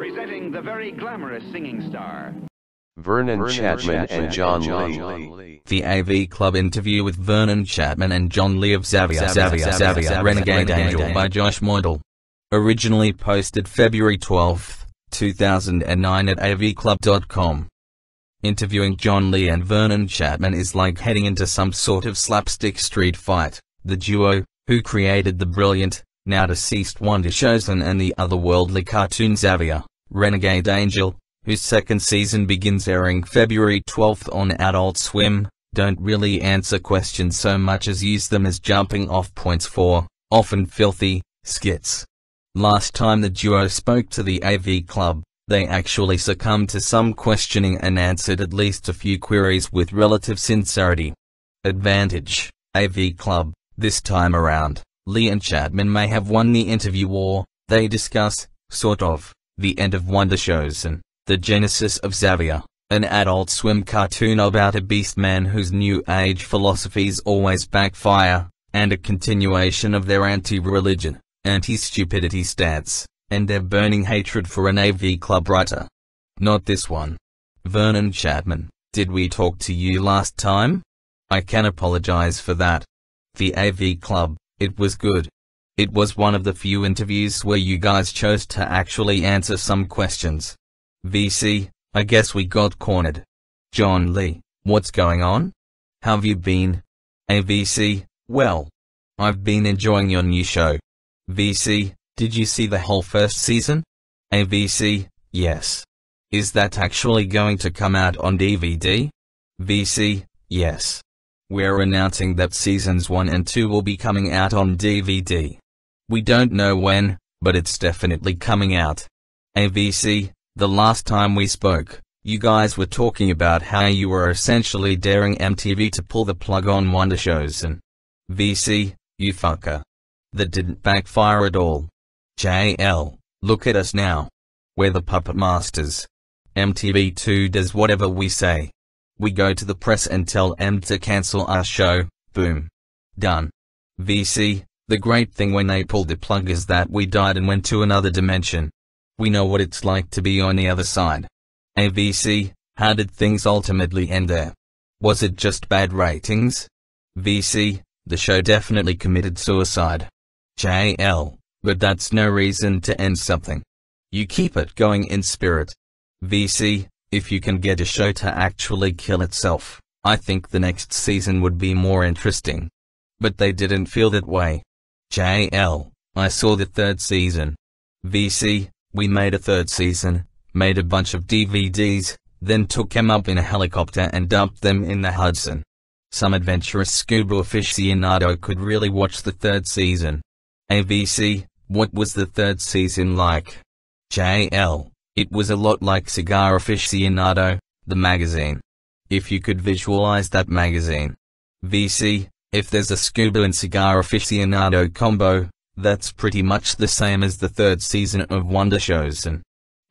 Presenting the very glamorous singing star. Vernon, Vernon Chapman, and John, John Lee. Lee. The AV Club interview with Vernon Chapman and John Lee of Xavier, Xavier, Xavier, Xavier, Xavier Renegade, Renegade Angel, by Josh Moidel. Originally posted February 12, 2009 at avclub.com. Interviewing John Lee and Vernon Chapman is like heading into some sort of slapstick street fight. The duo, who created the brilliant, now deceased Wonder Chosen and the otherworldly cartoon Xavier, Renegade Angel, whose second season begins airing February 12th on Adult Swim, don't really answer questions so much as use them as jumping off points for, often filthy, skits. Last time the duo spoke to the AV Club, they actually succumbed to some questioning and answered at least a few queries with relative sincerity. Advantage, AV Club, this time around, Lee and Chapman may have won the interview or, they discuss, sort of. The End of Wonder shows and The Genesis of Xavier, an adult swim cartoon about a beast man whose New Age philosophies always backfire, and a continuation of their anti-religion, anti-stupidity stance, and their burning hatred for an AV club writer. Not this one. Vernon Chapman, did we talk to you last time? I can apologize for that. The AV club, it was good. It was one of the few interviews where you guys chose to actually answer some questions. VC, I guess we got cornered. John Lee, what's going on? How've you been? AVC, well, I've been enjoying your new show. VC, did you see the whole first season? AVC, yes. Is that actually going to come out on DVD? VC, yes. We're announcing that seasons 1 and 2 will be coming out on DVD. We don't know when, but it's definitely coming out. AVC, the last time we spoke, you guys were talking about how you were essentially daring MTV to pull the plug on Wonder Shows and VC, you fucker. That didn't backfire at all. JL, look at us now. We're the puppet masters. MTV2 does whatever we say. We go to the press and tell M to cancel our show, boom. Done. VC, the great thing when they pulled the plug is that we died and went to another dimension. We know what it's like to be on the other side. AVC, how did things ultimately end there? Was it just bad ratings? VC, the show definitely committed suicide. JL, but that's no reason to end something. You keep it going in spirit. VC, if you can get a show to actually kill itself, I think the next season would be more interesting. But they didn't feel that way. JL, I saw the third season. VC, we made a third season, made a bunch of DVDs, then took them up in a helicopter and dumped them in the Hudson. Some adventurous scuba aficionado could really watch the third season. AVC, what was the third season like? JL, it was a lot like Cigar Aficionado, the magazine. If you could visualize that magazine. VC, if there's a scuba and cigar aficionado combo, that's pretty much the same as the third season of Wonder Shows and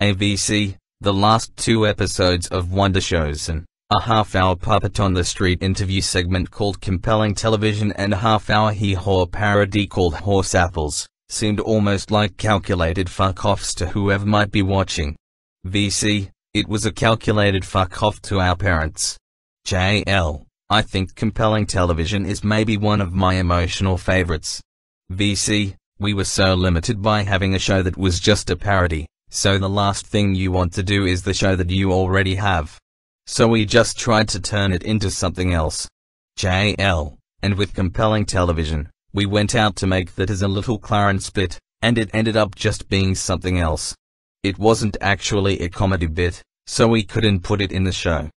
ABC, the last two episodes of Wonder Shows and a half-hour puppet on the street interview segment called Compelling Television and a half-hour hee-haw parody called Horse Apples, seemed almost like calculated fuck-offs to whoever might be watching. VC, it was a calculated fuck-off to our parents. JL I think compelling television is maybe one of my emotional favorites. VC, we were so limited by having a show that was just a parody, so the last thing you want to do is the show that you already have. So we just tried to turn it into something else. JL, and with compelling television, we went out to make that as a little Clarence bit, and it ended up just being something else. It wasn't actually a comedy bit, so we couldn't put it in the show.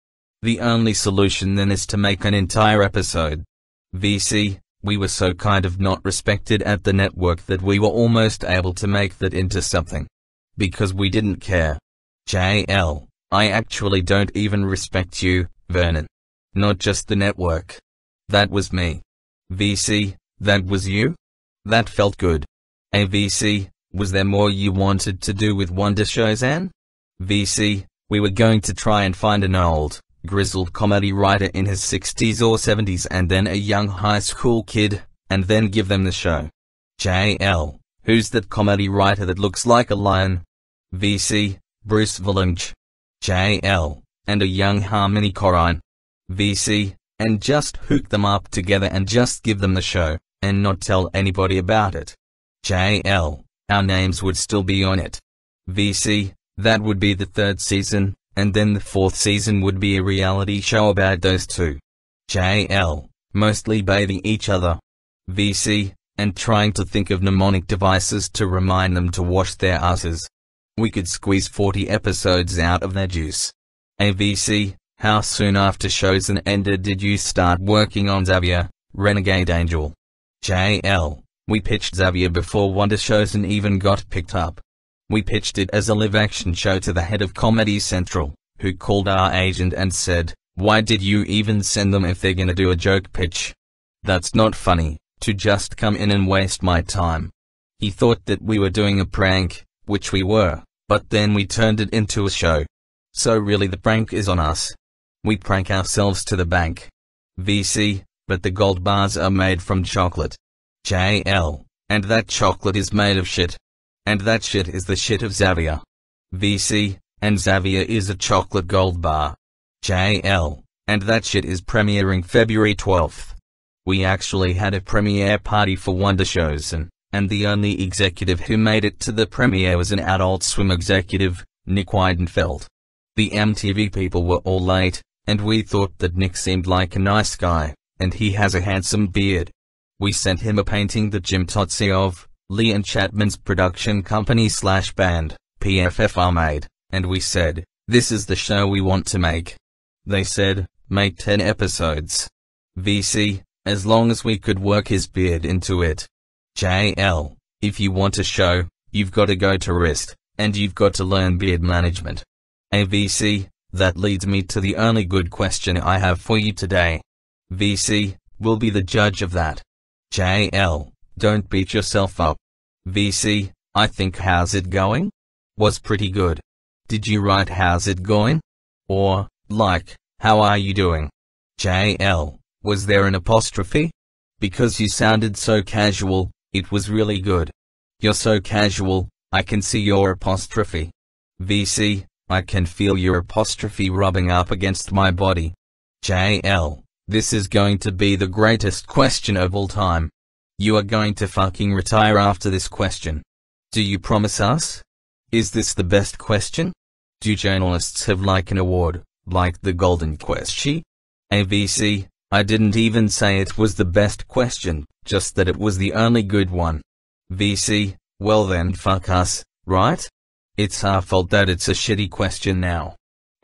The only solution then is to make an entire episode. VC, we were so kind of not respected at the network that we were almost able to make that into something. Because we didn't care. JL, I actually don't even respect you, Vernon. Not just the network. That was me. VC, that was you? That felt good. AVC, was there more you wanted to do with Wonder Shows, Anne? VC, we were going to try and find an old, grizzled comedy writer in his 60s or 70s and then a young high school kid, and then give them the show. J.L., who's that comedy writer that looks like a lion? V.C., Bruce Valange. J.L., and a young Harmony Corrine. V.C., and just hook them up together and just give them the show, and not tell anybody about it. J.L., our names would still be on it. V.C., that would be the third season, and then the fourth season would be a reality show about those two. JL, mostly bathing each other. VC, and trying to think of mnemonic devices to remind them to wash their asses. We could squeeze 40 episodes out of their juice. AVC, how soon after shows and ended did you start working on Xavier, Renegade Angel? JL, we pitched Xavier before Wonder Shows and even got picked up. We pitched it as a live action show to the head of Comedy Central, who called our agent and said, Why did you even send them if they're gonna do a joke pitch? That's not funny, to just come in and waste my time. He thought that we were doing a prank, which we were, but then we turned it into a show. So really the prank is on us. We prank ourselves to the bank. VC, but the gold bars are made from chocolate. JL, and that chocolate is made of shit. And that shit is the shit of Xavier. VC, and Xavier is a chocolate gold bar. JL, and that shit is premiering February 12th. We actually had a premiere party for Wonder Shows and, and the only executive who made it to the premiere was an adult swim executive, Nick Weidenfeld. The MTV people were all late, and we thought that Nick seemed like a nice guy, and he has a handsome beard. We sent him a painting that Jim Totsi of, Lee and Chapman's production company slash band, PFF made, and we said, this is the show we want to make. They said, make 10 episodes. VC, as long as we could work his beard into it. JL, if you want a show, you've got to go to wrist, and you've got to learn beard management. AVC, that leads me to the only good question I have for you today. VC, will be the judge of that. JL, don't beat yourself up. VC, I think how's it going? Was pretty good. Did you write how's it going? Or, like, how are you doing? JL, was there an apostrophe? Because you sounded so casual, it was really good. You're so casual, I can see your apostrophe. VC, I can feel your apostrophe rubbing up against my body. JL, this is going to be the greatest question of all time. You are going to fucking retire after this question. Do you promise us? Is this the best question? Do journalists have like an award, like the Golden Question? ABC, I didn't even say it was the best question, just that it was the only good one. VC, well then fuck us, right? It's our fault that it's a shitty question now.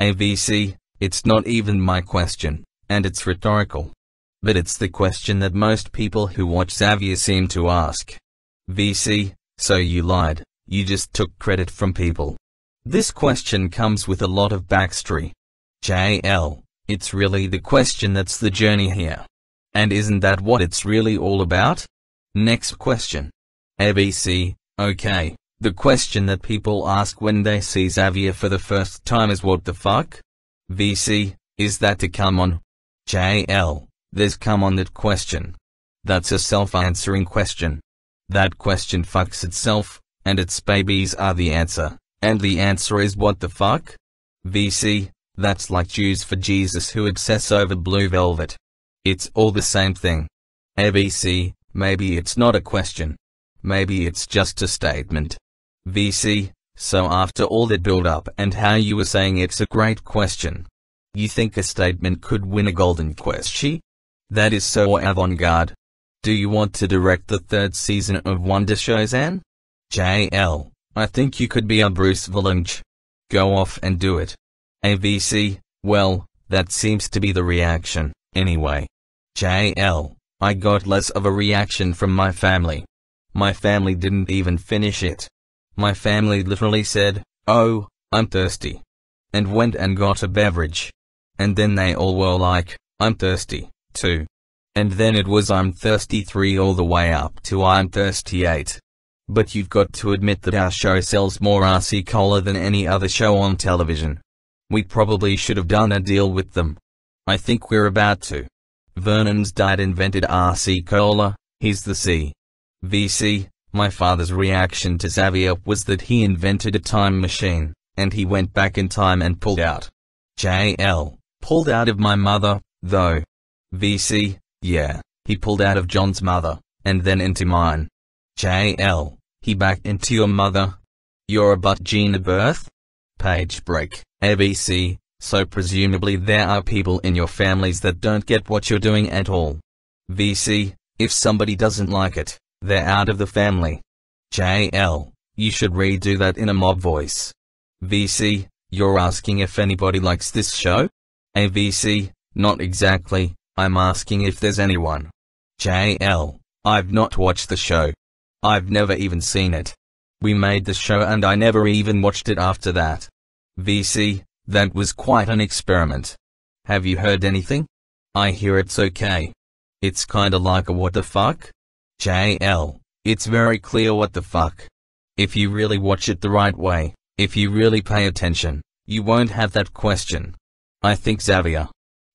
ABC, it's not even my question, and it's rhetorical. But it's the question that most people who watch Xavier seem to ask. VC, so you lied, you just took credit from people. This question comes with a lot of backstory. JL, it's really the question that's the journey here. And isn't that what it's really all about? Next question. ABC, okay, the question that people ask when they see Xavier for the first time is what the fuck? VC, is that to come on? JL, this come on that question. That's a self-answering question. That question fucks itself, and its babies are the answer, and the answer is what the fuck? VC, that's like Jews for Jesus who obsess over blue velvet. It's all the same thing. ABC, maybe it's not a question. Maybe it's just a statement. VC, so after all that build up and how you were saying it's a great question. You think a statement could win a golden question? That is so avant-garde. Do you want to direct the third season of Wonder Anne? JL, I think you could be a Bruce Valange. Go off and do it. ABC, well, that seems to be the reaction, anyway. JL, I got less of a reaction from my family. My family didn't even finish it. My family literally said, oh, I'm thirsty. And went and got a beverage. And then they all were like, I'm thirsty. 2. And then it was I'm thirsty 3 all the way up to I'm thirsty 8. But you've got to admit that our show sells more RC Cola than any other show on television. We probably should have done a deal with them. I think we're about to. Vernon's dad invented RC Cola, he's the C. VC, my father's reaction to Xavier was that he invented a time machine, and he went back in time and pulled out. JL, pulled out of my mother, though, VC, yeah, he pulled out of John's mother, and then into mine. JL, he backed into your mother. You're a butt Gina birth? Page break, ABC, so presumably there are people in your families that don't get what you're doing at all. VC, if somebody doesn't like it, they're out of the family. JL, you should redo that in a mob voice. VC, you're asking if anybody likes this show? AVC, not exactly, I'm asking if there's anyone. JL, I've not watched the show. I've never even seen it. We made the show and I never even watched it after that. VC, that was quite an experiment. Have you heard anything? I hear it's okay. It's kinda like a what the fuck? JL, it's very clear what the fuck. If you really watch it the right way, if you really pay attention, you won't have that question. I think Xavier,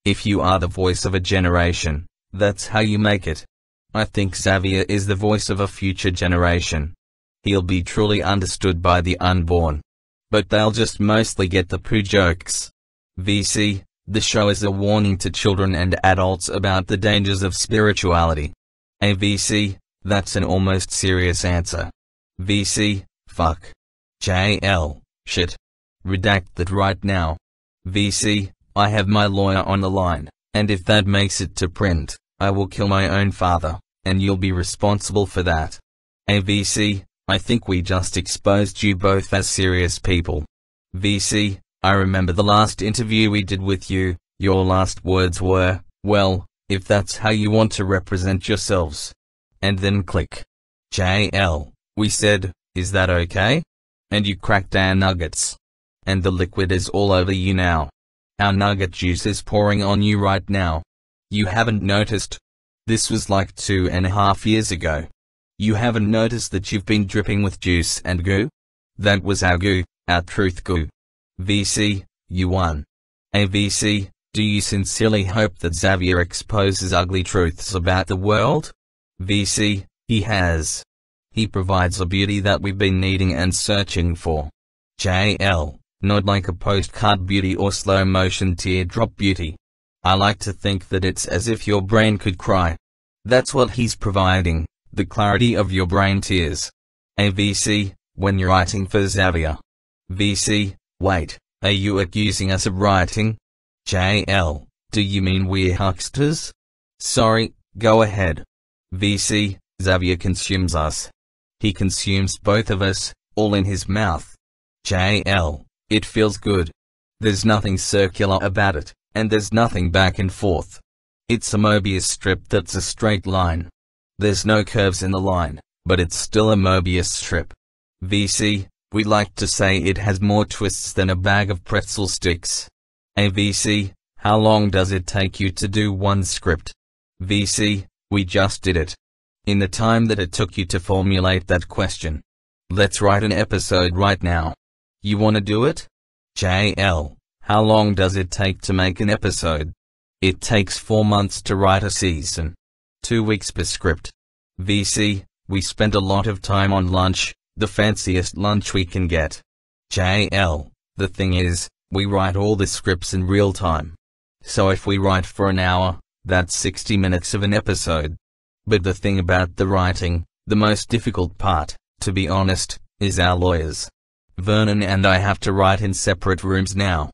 if you are the voice of a generation, that's how you make it. I think Xavier is the voice of a future generation. He'll be truly understood by the unborn. But they'll just mostly get the poo jokes. VC, the show is a warning to children and adults about the dangers of spirituality. VC, that's an almost serious answer. VC, fuck. JL, shit. Redact that right now. VC, I have my lawyer on the line, and if that makes it to print, I will kill my own father, and you'll be responsible for that. ABC, I think we just exposed you both as serious people. VC, I remember the last interview we did with you, your last words were, well, if that's how you want to represent yourselves. And then click. JL, we said, is that okay? And you cracked our nuggets. And the liquid is all over you now. Our nugget juice is pouring on you right now. You haven't noticed. This was like two and a half years ago. You haven't noticed that you've been dripping with juice and goo? That was our goo, our truth goo. VC, you won. AVC, do you sincerely hope that Xavier exposes ugly truths about the world? VC, he has. He provides a beauty that we've been needing and searching for. JL not like a postcard beauty or slow motion teardrop beauty. I like to think that it's as if your brain could cry. That's what he's providing, the clarity of your brain tears. AVC, when you're writing for Xavier. VC, wait, are you accusing us of writing? JL, do you mean we're hucksters? Sorry, go ahead. VC, Xavier consumes us. He consumes both of us, all in his mouth. JL, it feels good. There's nothing circular about it, and there's nothing back and forth. It's a Mobius strip that's a straight line. There's no curves in the line, but it's still a Mobius strip. VC, we like to say it has more twists than a bag of pretzel sticks. AVC, how long does it take you to do one script? VC, we just did it. In the time that it took you to formulate that question. Let's write an episode right now. You wanna do it? JL, how long does it take to make an episode? It takes four months to write a season. Two weeks per script. VC, we spend a lot of time on lunch, the fanciest lunch we can get. JL, the thing is, we write all the scripts in real time. So if we write for an hour, that's 60 minutes of an episode. But the thing about the writing, the most difficult part, to be honest, is our lawyers. Vernon and I have to write in separate rooms now.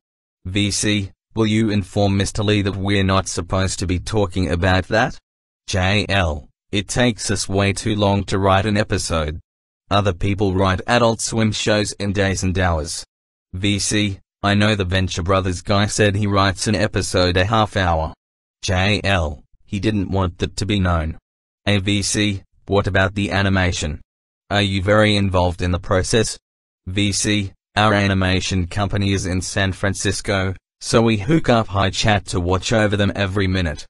VC, will you inform Mr. Lee that we're not supposed to be talking about that? JL, it takes us way too long to write an episode. Other people write adult swim shows in days and hours. VC, I know the Venture Brothers guy said he writes an episode a half hour. JL, he didn't want that to be known. AVC, what about the animation? Are you very involved in the process? VC, our animation company is in San Francisco, so we hook up HiChat to watch over them every minute.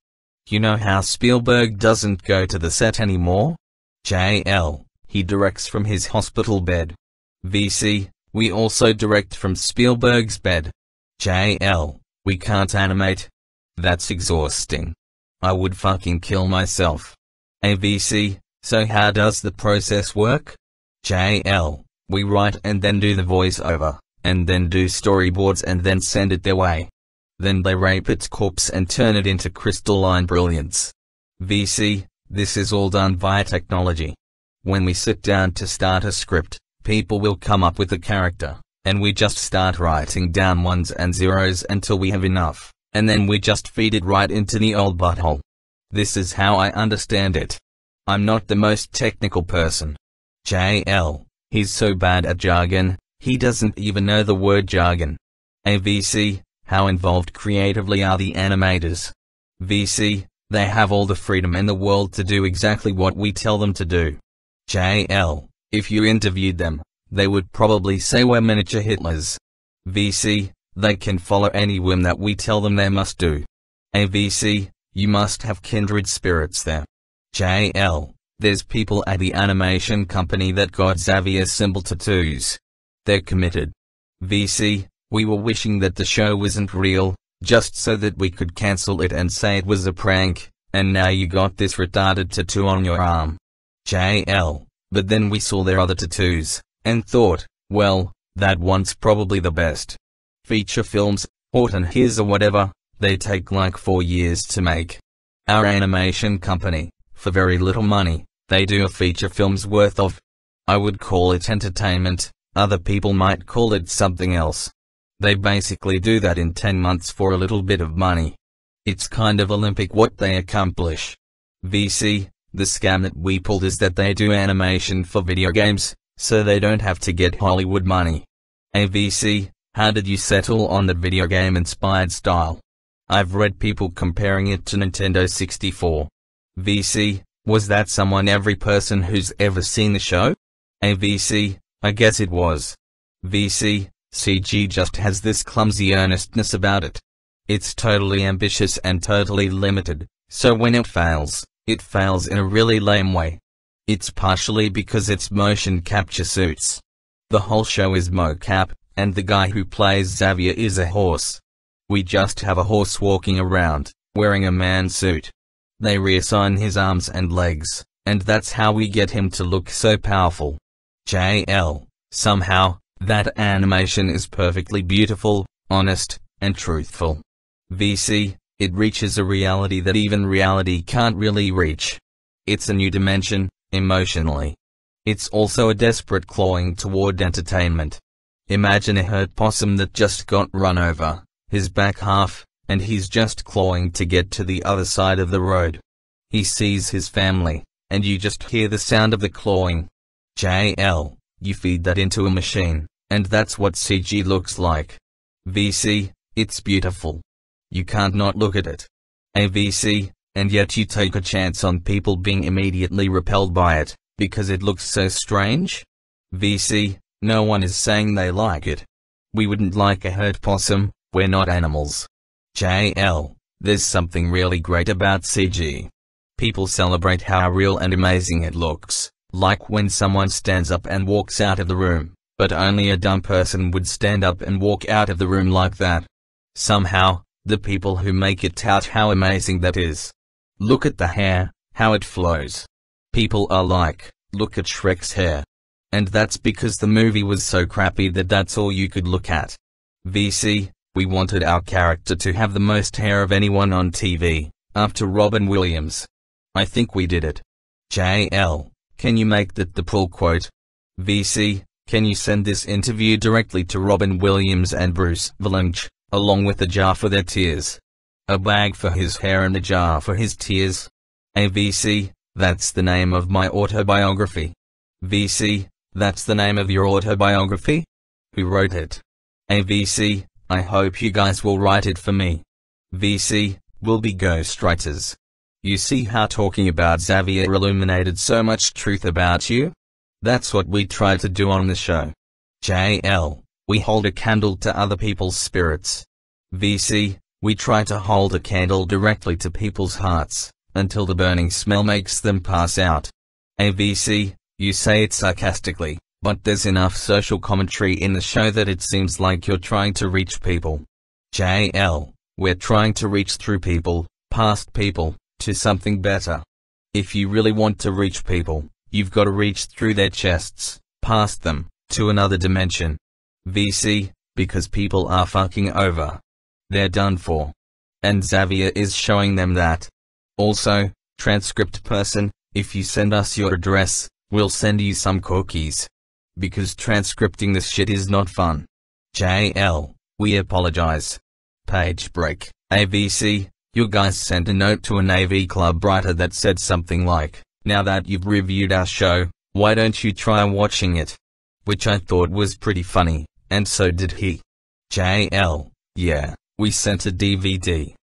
You know how Spielberg doesn't go to the set anymore? JL, he directs from his hospital bed. VC, we also direct from Spielberg's bed. JL, we can't animate. That's exhausting. I would fucking kill myself. AVC, so how does the process work? JL, we write and then do the voiceover, and then do storyboards and then send it their way. Then they rape its corpse and turn it into crystalline brilliance. VC, this is all done via technology. When we sit down to start a script, people will come up with a character, and we just start writing down ones and zeros until we have enough, and then we just feed it right into the old butthole. This is how I understand it. I'm not the most technical person. JL He's so bad at jargon, he doesn't even know the word jargon. AVC, how involved creatively are the animators? VC, they have all the freedom in the world to do exactly what we tell them to do. JL, if you interviewed them, they would probably say we're miniature Hitlers. VC, they can follow any whim that we tell them they must do. AVC, you must have kindred spirits there. JL, there's people at the animation company that got Xavier symbol tattoos. They're committed. VC, we were wishing that the show wasn't real, just so that we could cancel it and say it was a prank, and now you got this retarded tattoo on your arm. JL. But then we saw their other tattoos, and thought, well, that one's probably the best. Feature films, Horton Hears or whatever, they take like four years to make. Our animation company, for very little money, they do a feature film's worth of. I would call it entertainment, other people might call it something else. They basically do that in 10 months for a little bit of money. It's kind of Olympic what they accomplish. VC, the scam that we pulled is that they do animation for video games, so they don't have to get Hollywood money. AVC, how did you settle on the video game inspired style? I've read people comparing it to Nintendo 64. VC, was that someone every person who's ever seen the show? AVC, I guess it was. VC, CG just has this clumsy earnestness about it. It's totally ambitious and totally limited, so when it fails, it fails in a really lame way. It's partially because it's motion capture suits. The whole show is mocap, and the guy who plays Xavier is a horse. We just have a horse walking around, wearing a man suit. They reassign his arms and legs, and that's how we get him to look so powerful. JL, somehow, that animation is perfectly beautiful, honest, and truthful. VC, it reaches a reality that even reality can't really reach. It's a new dimension, emotionally. It's also a desperate clawing toward entertainment. Imagine a hurt possum that just got run over, his back half, and he's just clawing to get to the other side of the road. He sees his family, and you just hear the sound of the clawing. JL, you feed that into a machine, and that's what CG looks like. VC, it's beautiful. You can't not look at it. AVC, and yet you take a chance on people being immediately repelled by it, because it looks so strange? VC, no one is saying they like it. We wouldn't like a hurt possum, we're not animals. JL, there's something really great about CG. People celebrate how real and amazing it looks, like when someone stands up and walks out of the room, but only a dumb person would stand up and walk out of the room like that. Somehow, the people who make it tout how amazing that is. Look at the hair, how it flows. People are like, look at Shrek's hair. And that's because the movie was so crappy that that's all you could look at. VC, we wanted our character to have the most hair of anyone on TV, after Robin Williams. I think we did it. JL, can you make that the pull quote? VC, can you send this interview directly to Robin Williams and Bruce Valanche, along with a jar for their tears? A bag for his hair and a jar for his tears? AVC, that's the name of my autobiography. VC, that's the name of your autobiography? Who wrote it? AVC, I hope you guys will write it for me. VC, will be ghostwriters. You see how talking about Xavier illuminated so much truth about you? That's what we try to do on the show. JL, we hold a candle to other people's spirits. VC, we try to hold a candle directly to people's hearts, until the burning smell makes them pass out. AVC, you say it sarcastically but there's enough social commentary in the show that it seems like you're trying to reach people. JL, we're trying to reach through people, past people, to something better. If you really want to reach people, you've got to reach through their chests, past them, to another dimension. VC, because people are fucking over. They're done for. And Xavier is showing them that. Also, transcript person, if you send us your address, we'll send you some cookies. Because transcripting this shit is not fun. JL, we apologize. Page break. AVC, you guys sent a note to an AV club writer that said something like, now that you've reviewed our show, why don't you try watching it? Which I thought was pretty funny, and so did he. JL, yeah, we sent a DVD.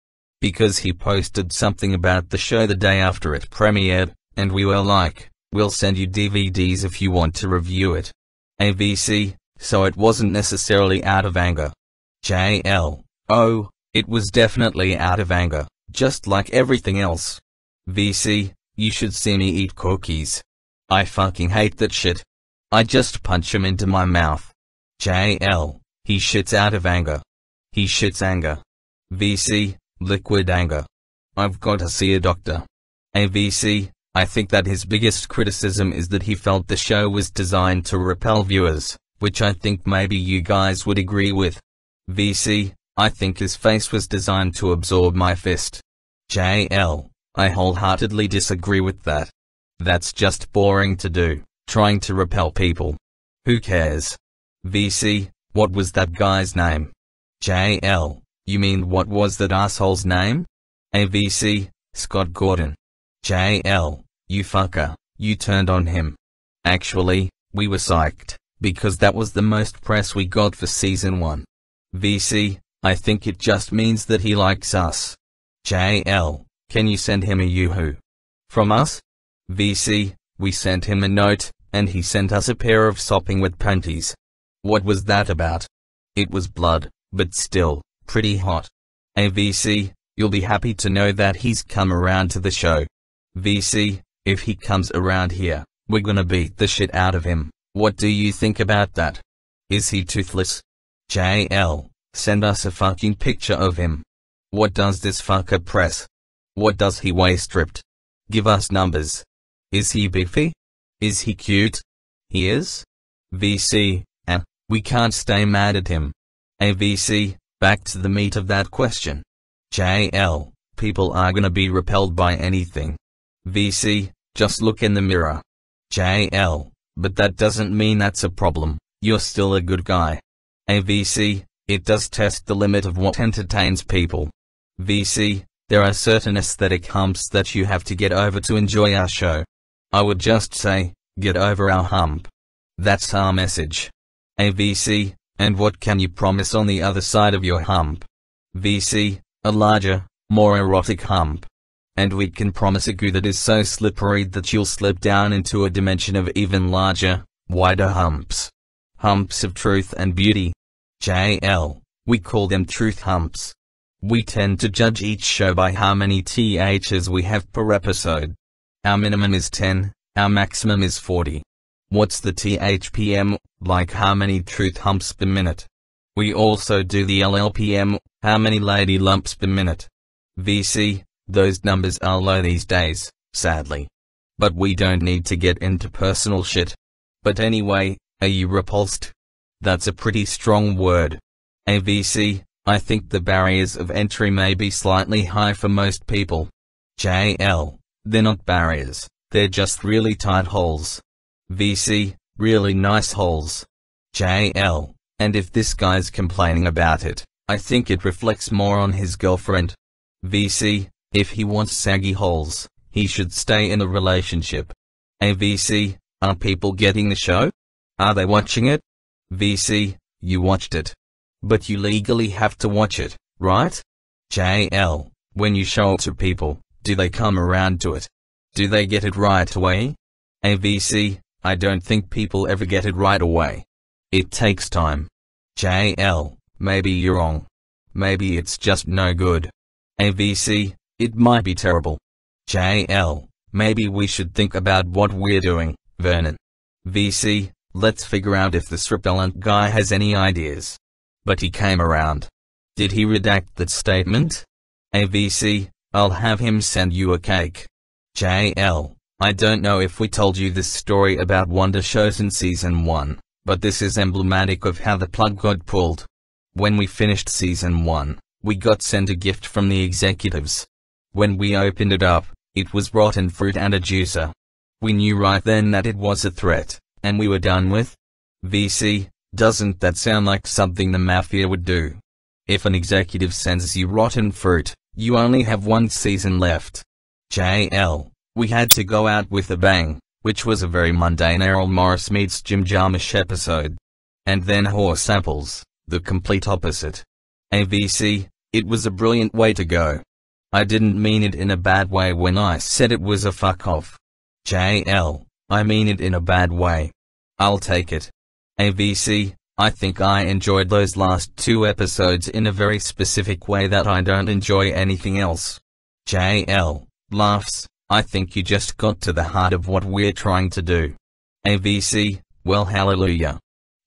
Because he posted something about the show the day after it premiered, and we were like, we'll send you DVDs if you want to review it. ABC, so it wasn't necessarily out of anger. JL, oh, it was definitely out of anger, just like everything else. VC, you should see me eat cookies. I fucking hate that shit. I just punch him into my mouth. JL, he shits out of anger. He shits anger. VC, liquid anger. I've got to see a doctor. AVC, I think that his biggest criticism is that he felt the show was designed to repel viewers, which I think maybe you guys would agree with. VC, I think his face was designed to absorb my fist. JL, I wholeheartedly disagree with that. That's just boring to do, trying to repel people. Who cares? VC, what was that guy's name? JL, you mean what was that asshole's name? AVC, Scott Gordon. JL, you fucker, you turned on him. Actually, we were psyched, because that was the most press we got for season 1. VC, I think it just means that he likes us. JL, can you send him a yoo-hoo? From us? VC, we sent him a note, and he sent us a pair of sopping with panties. What was that about? It was blood, but still, pretty hot. AVC, you'll be happy to know that he's come around to the show. VC, if he comes around here, we're gonna beat the shit out of him. What do you think about that? Is he toothless? JL, send us a fucking picture of him. What does this fucker press? What does he weigh stripped? Give us numbers. Is he beefy? Is he cute? He is? VC, ah, we can't stay mad at him. AVC, back to the meat of that question. JL, people are gonna be repelled by anything. VC, just look in the mirror. JL. But that doesn't mean that's a problem, you're still a good guy. AVC, it does test the limit of what entertains people. VC, there are certain aesthetic humps that you have to get over to enjoy our show. I would just say, get over our hump. That's our message. AVC, and what can you promise on the other side of your hump? VC, a larger, more erotic hump and we can promise a goo that is so slippery that you'll slip down into a dimension of even larger, wider humps. Humps of truth and beauty. JL, we call them truth humps. We tend to judge each show by how many THs we have per episode. Our minimum is 10, our maximum is 40. What's the THPM, like how many truth humps per minute? We also do the LLPM, how many lady lumps per minute. VC, those numbers are low these days, sadly. But we don't need to get into personal shit. But anyway, are you repulsed? That's a pretty strong word. AVC, I think the barriers of entry may be slightly high for most people. JL, they're not barriers, they're just really tight holes. VC, really nice holes. JL, and if this guy's complaining about it, I think it reflects more on his girlfriend. VC, if he wants saggy holes, he should stay in the relationship. ABC, are people getting the show? Are they watching it? VC, you watched it. But you legally have to watch it, right? JL, when you show it to people, do they come around to it? Do they get it right away? AVC, I don't think people ever get it right away. It takes time. JL, maybe you're wrong. Maybe it's just no good. AVC, it might be terrible. JL, maybe we should think about what we're doing, Vernon. VC, let's figure out if the Sripellant guy has any ideas. But he came around. Did he redact that statement? AVC, I'll have him send you a cake. JL, I don't know if we told you this story about Wonder Shows in Season 1, but this is emblematic of how the plug got pulled. When we finished Season 1, we got sent a gift from the executives. When we opened it up, it was rotten fruit and a juicer. We knew right then that it was a threat, and we were done with. VC, doesn't that sound like something the mafia would do? If an executive sends you rotten fruit, you only have one season left. JL, we had to go out with a bang, which was a very mundane Errol Morris meets Jim Jarmusch episode. And then Horse Apples, the complete opposite. AVC, it was a brilliant way to go. I didn't mean it in a bad way when I said it was a fuck off. JL, I mean it in a bad way. I'll take it. ABC, I think I enjoyed those last two episodes in a very specific way that I don't enjoy anything else. JL, laughs, I think you just got to the heart of what we're trying to do. ABC, well hallelujah.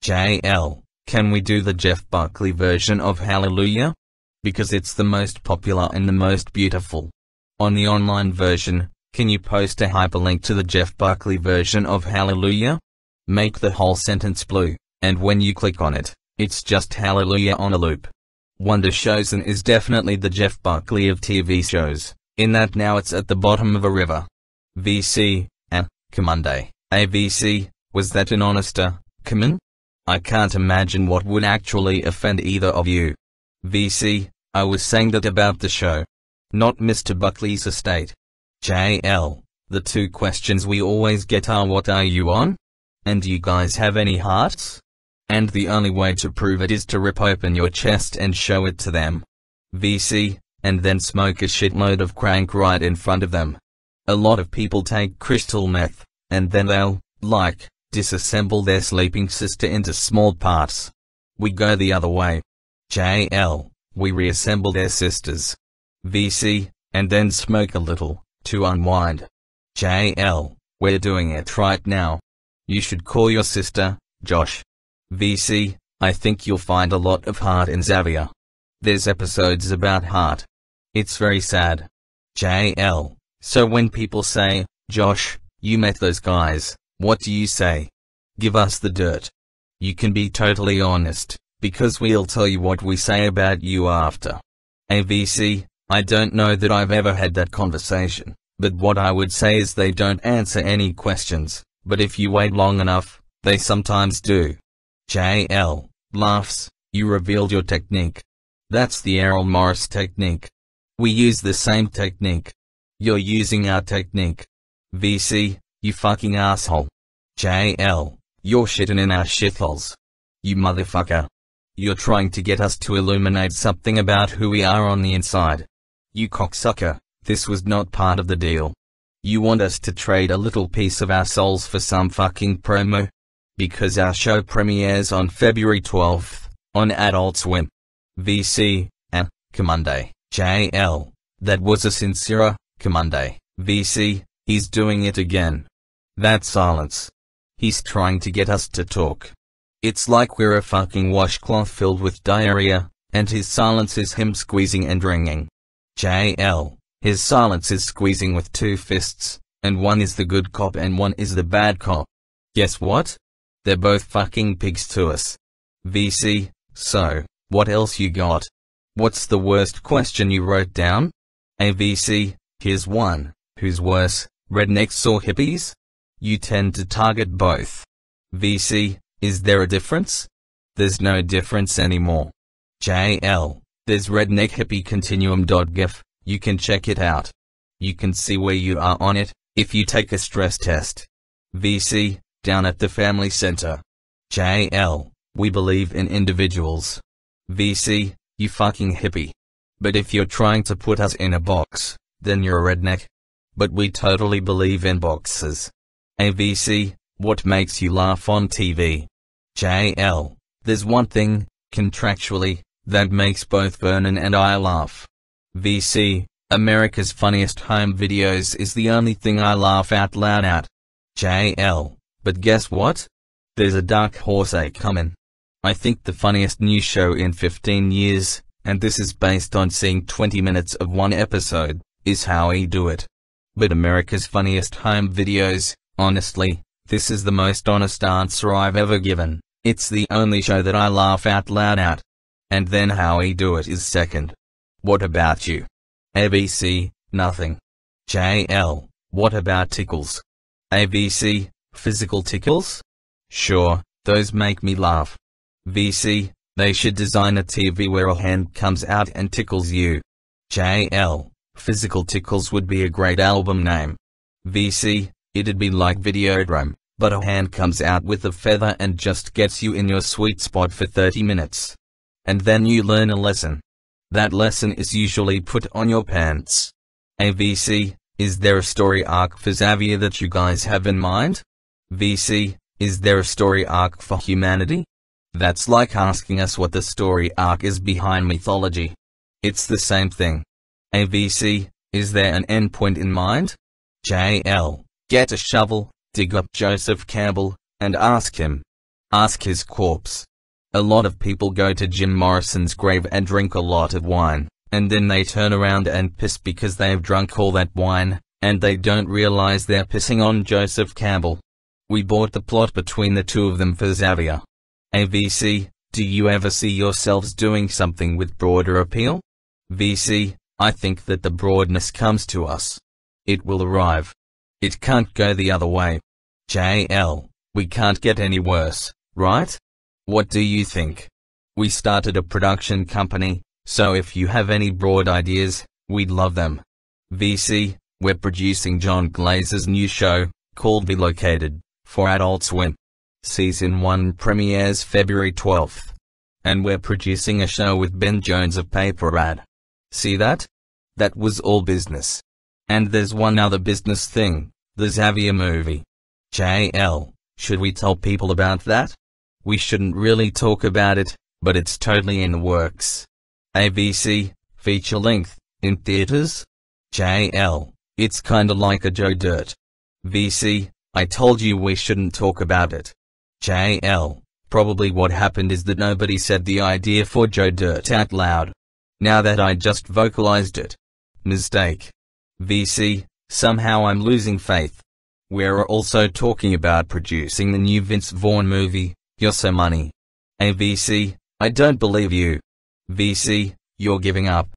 JL, can we do the Jeff Buckley version of Hallelujah? because it's the most popular and the most beautiful. On the online version, can you post a hyperlink to the Jeff Buckley version of Hallelujah? Make the whole sentence blue, and when you click on it, it's just Hallelujah on a loop. Wonder Chosen is definitely the Jeff Buckley of TV shows, in that now it's at the bottom of a river. VC, ah, a, Commande, AVC, was that an honester, ah, Common? I can't imagine what would actually offend either of you. VC, I was saying that about the show. Not Mr. Buckley's estate. JL, the two questions we always get are what are you on? And do you guys have any hearts? And the only way to prove it is to rip open your chest and show it to them. VC, and then smoke a shitload of crank right in front of them. A lot of people take crystal meth, and then they'll, like, disassemble their sleeping sister into small parts. We go the other way. JL, we reassemble their sisters. VC, and then smoke a little, to unwind. JL, we're doing it right now. You should call your sister, Josh. VC, I think you'll find a lot of heart in Xavier. There's episodes about heart. It's very sad. JL, so when people say, Josh, you met those guys, what do you say? Give us the dirt. You can be totally honest, because we'll tell you what we say about you after. ABC, I don't know that I've ever had that conversation, but what I would say is they don't answer any questions, but if you wait long enough, they sometimes do. JL, laughs, you revealed your technique. That's the Errol Morris technique. We use the same technique. You're using our technique. VC, you fucking asshole. JL, you're shitting in our shitholes. You motherfucker. You're trying to get us to illuminate something about who we are on the inside. You cocksucker, this was not part of the deal. You want us to trade a little piece of our souls for some fucking promo? Because our show premieres on February 12th, on Adult Swim. VC, and, uh, Commande, JL. That was a sincere, Commande, VC, he's doing it again. That silence. He's trying to get us to talk. It's like we're a fucking washcloth filled with diarrhea, and his silence is him squeezing and wringing. JL. His silence is squeezing with two fists, and one is the good cop and one is the bad cop. Guess what? They're both fucking pigs to us. VC, so, what else you got? What's the worst question you wrote down? AVC, here's one, who's worse, rednecks or hippies? You tend to target both. VC, is there a difference? There's no difference anymore. JL, there's redneck hippie continuum.gif, you can check it out. You can see where you are on it, if you take a stress test. VC, down at the family center. JL, we believe in individuals. VC, you fucking hippie. But if you're trying to put us in a box, then you're a redneck. But we totally believe in boxes. AVC, what makes you laugh on TV? JL. There's one thing, contractually, that makes both Vernon and I laugh. VC, America's Funniest Home Videos is the only thing I laugh out loud at. JL. But guess what? There's a dark horse a coming. I think the funniest new show in 15 years, and this is based on seeing 20 minutes of one episode, is how we do it. But America's Funniest Home Videos, honestly, this is the most honest answer I've ever given. It's the only show that I laugh out loud at. And then how he do it is second. What about you? ABC, nothing. JL, what about tickles? ABC, physical tickles? Sure, those make me laugh. VC, they should design a TV where a hand comes out and tickles you. JL, Physical Tickles would be a great album name. VC, it'd be like Videodrome but a hand comes out with a feather and just gets you in your sweet spot for 30 minutes. And then you learn a lesson. That lesson is usually put on your pants. AVC, is there a story arc for Xavier that you guys have in mind? VC, is there a story arc for humanity? That's like asking us what the story arc is behind mythology. It's the same thing. AVC, is there an endpoint in mind? JL, get a shovel, dig up Joseph Campbell, and ask him. Ask his corpse. A lot of people go to Jim Morrison's grave and drink a lot of wine, and then they turn around and piss because they have drunk all that wine, and they don't realize they're pissing on Joseph Campbell. We bought the plot between the two of them for Xavier. AVC, do you ever see yourselves doing something with broader appeal? VC, I think that the broadness comes to us. It will arrive. It can't go the other way. JL, we can't get any worse, right? What do you think? We started a production company, so if you have any broad ideas, we'd love them. VC, we're producing John Glazer's new show, called The Located, for Adult Swim. Season 1 premieres February 12th. And we're producing a show with Ben Jones of Paper Ad. See that? That was all business. And there's one other business thing, the Xavier movie. JL, should we tell people about that? We shouldn't really talk about it, but it's totally in the works. ABC, feature length, in theaters? JL, it's kinda like a Joe Dirt. VC, I told you we shouldn't talk about it. JL, probably what happened is that nobody said the idea for Joe Dirt out loud. Now that I just vocalized it. Mistake. VC, somehow I'm losing faith. We're also talking about producing the new Vince Vaughn movie, You're So Money. AVC, I don't believe you. VC, you're giving up.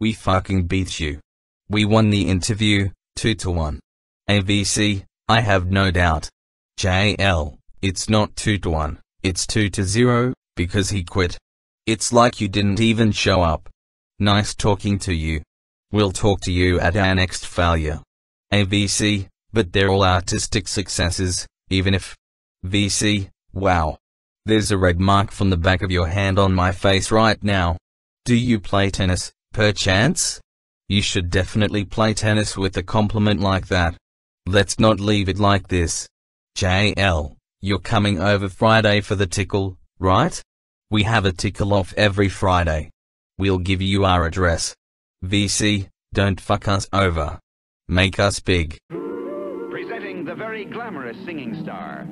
We fucking beat you. We won the interview, 2 to 1. AVC, I have no doubt. JL, it's not 2 to 1, it's 2 to 0, because he quit. It's like you didn't even show up. Nice talking to you. We'll talk to you at our next failure. ABC, but they're all artistic successes, even if. VC, wow. There's a red mark from the back of your hand on my face right now. Do you play tennis, perchance? You should definitely play tennis with a compliment like that. Let's not leave it like this. JL, you're coming over Friday for the tickle, right? We have a tickle off every Friday. We'll give you our address. VC, don't fuck us over. Make us big. Presenting the very glamorous singing star.